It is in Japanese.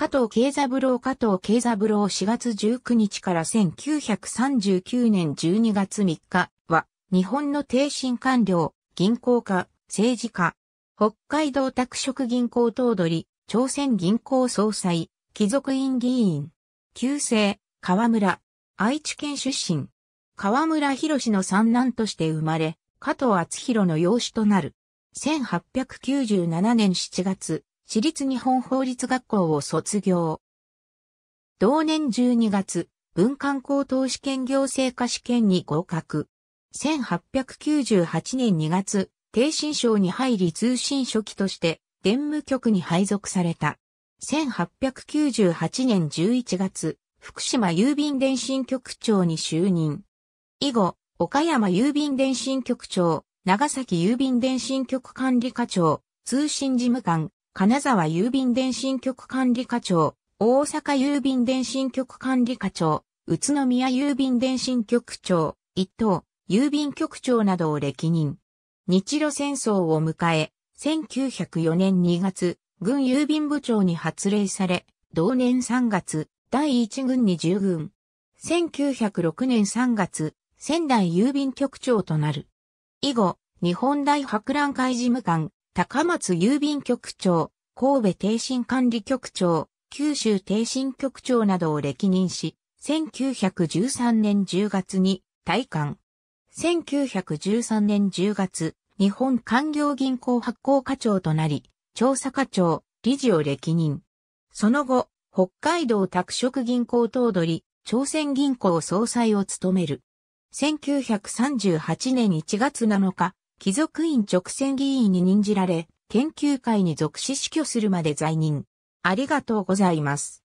加藤慶三郎加藤慶三郎4月19日から1939年12月3日は、日本の低身官僚、銀行家、政治家、北海道拓殖銀行頭取、朝鮮銀行総裁、貴族院議員、旧姓、河村、愛知県出身、河村博の三男として生まれ、加藤厚弘の養子となる。1897年7月、私立日本法律学校を卒業。同年12月、文官高等試験行政科試験に合格。1898年2月、低新省に入り通信初期として、電務局に配属された。1898年11月、福島郵便電信局長に就任。以後、岡山郵便電信局長、長崎郵便電信局管理課長、通信事務官、金沢郵便電信局管理課長、大阪郵便電信局管理課長、宇都宮郵便電信局長、一等、郵便局長などを歴任。日露戦争を迎え、1904年2月、軍郵便部長に発令され、同年3月、第1軍に従軍。1906年3月、仙台郵便局長となる。以後、日本大博覧会事務官、高松郵便局長、神戸定信管理局長、九州定信局長などを歴任し、1913年10月に退官。1913年10月、日本官業銀行発行課長となり、調査課長、理事を歴任。その後、北海道拓殖銀行頭取、朝鮮銀行総裁を務める。1938年1月7日、貴族院直選議員に任じられ、研究会に属し死去するまで在任。ありがとうございます。